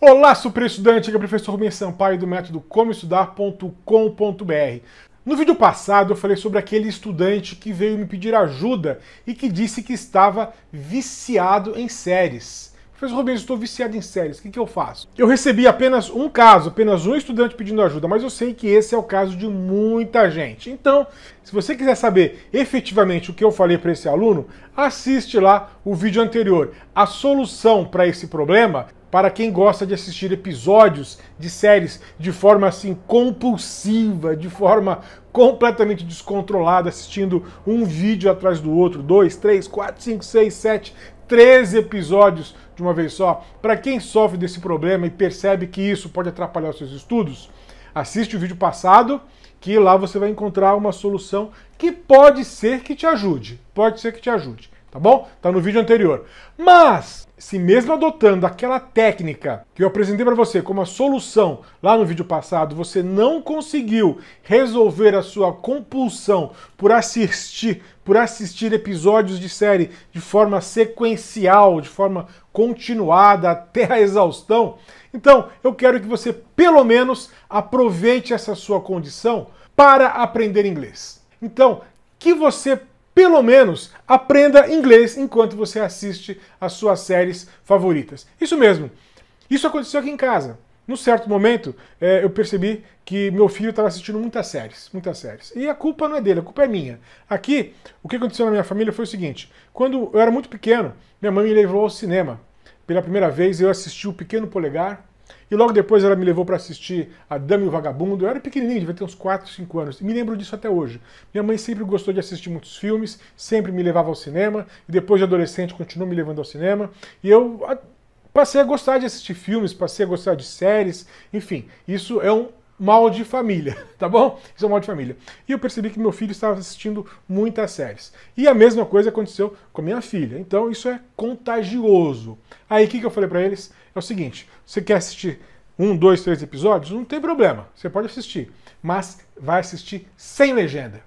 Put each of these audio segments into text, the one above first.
Olá, super estudante, aqui é o professor Rubens Sampaio do método comoestudar.com.br. No vídeo passado eu falei sobre aquele estudante que veio me pedir ajuda e que disse que estava viciado em séries. Professor Rubens, estou viciado em séries, o que, que eu faço? Eu recebi apenas um caso, apenas um estudante pedindo ajuda, mas eu sei que esse é o caso de muita gente. Então, se você quiser saber efetivamente o que eu falei para esse aluno, assiste lá o vídeo anterior. A solução para esse problema para quem gosta de assistir episódios de séries de forma assim compulsiva, de forma completamente descontrolada, assistindo um vídeo atrás do outro, dois, três, quatro, cinco, seis, sete, 13 episódios de uma vez só. Para quem sofre desse problema e percebe que isso pode atrapalhar os seus estudos, assiste o vídeo passado, que lá você vai encontrar uma solução que pode ser que te ajude. Pode ser que te ajude tá bom? Tá no vídeo anterior. Mas, se mesmo adotando aquela técnica que eu apresentei para você como a solução lá no vídeo passado, você não conseguiu resolver a sua compulsão por assistir, por assistir episódios de série de forma sequencial, de forma continuada até a exaustão, então eu quero que você pelo menos aproveite essa sua condição para aprender inglês. Então, que você pelo menos aprenda inglês enquanto você assiste as suas séries favoritas. Isso mesmo. Isso aconteceu aqui em casa. Num certo momento, é, eu percebi que meu filho estava assistindo muitas séries, muitas séries. E a culpa não é dele, a culpa é minha. Aqui, o que aconteceu na minha família foi o seguinte: quando eu era muito pequeno, minha mãe me levou ao cinema. Pela primeira vez, eu assisti o Pequeno Polegar, e logo depois ela me levou para assistir A Dama e o Vagabundo. Eu era pequenininho, devia ter uns 4, 5 anos. E me lembro disso até hoje. Minha mãe sempre gostou de assistir muitos filmes, sempre me levava ao cinema. E depois de adolescente continuou me levando ao cinema. E eu ah, passei a gostar de assistir filmes, passei a gostar de séries. Enfim, isso é um mal de família, tá bom? Isso é um mal de família. E eu percebi que meu filho estava assistindo muitas séries. E a mesma coisa aconteceu com minha filha. Então isso é contagioso. Aí o que, que eu falei para eles? É o seguinte: você quer assistir um, dois, três episódios? Não tem problema, você pode assistir. Mas vai assistir sem legenda.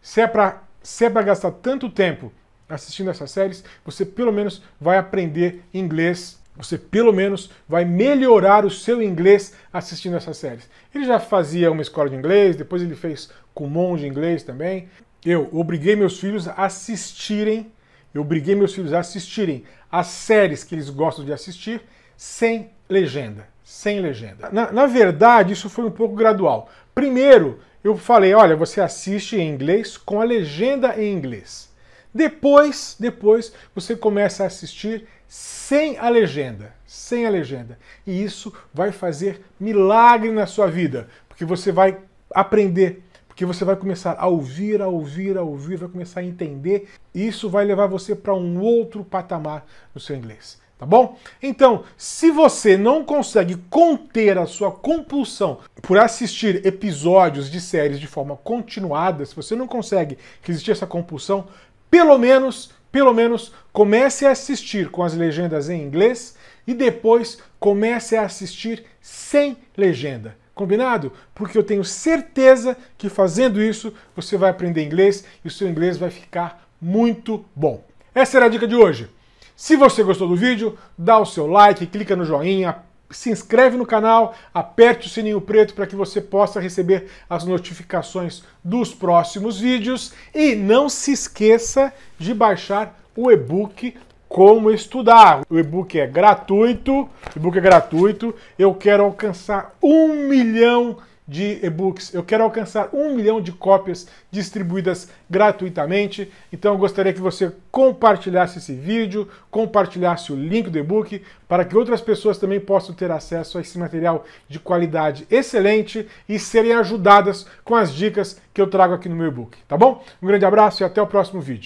Se é para se é gastar tanto tempo assistindo essas séries, você pelo menos vai aprender inglês você pelo menos vai melhorar o seu inglês assistindo essas séries. Ele já fazia uma escola de inglês, depois ele fez Kumon de inglês também. Eu obriguei meus filhos a assistirem, eu obriguei meus filhos a assistirem as séries que eles gostam de assistir sem legenda, sem legenda. Na, na verdade, isso foi um pouco gradual. Primeiro, eu falei, olha, você assiste em inglês com a legenda em inglês. Depois, depois você começa a assistir sem a legenda, sem a legenda. E isso vai fazer milagre na sua vida, porque você vai aprender, porque você vai começar a ouvir, a ouvir, a ouvir, vai começar a entender, e isso vai levar você para um outro patamar no seu inglês. Tá bom? Então, se você não consegue conter a sua compulsão por assistir episódios de séries de forma continuada, se você não consegue resistir a essa compulsão, pelo menos pelo menos comece a assistir com as legendas em inglês e depois comece a assistir sem legenda. Combinado? Porque eu tenho certeza que fazendo isso você vai aprender inglês e o seu inglês vai ficar muito bom. Essa era a dica de hoje. Se você gostou do vídeo, dá o seu like, clica no joinha, se inscreve no canal, aperte o sininho preto para que você possa receber as notificações dos próximos vídeos e não se esqueça de baixar o e-book Como Estudar. O e-book é gratuito, o e-book é gratuito. Eu quero alcançar um milhão de de e-books. Eu quero alcançar um milhão de cópias distribuídas gratuitamente. Então eu gostaria que você compartilhasse esse vídeo, compartilhasse o link do e-book para que outras pessoas também possam ter acesso a esse material de qualidade excelente e serem ajudadas com as dicas que eu trago aqui no meu e-book. Tá bom? Um grande abraço e até o próximo vídeo.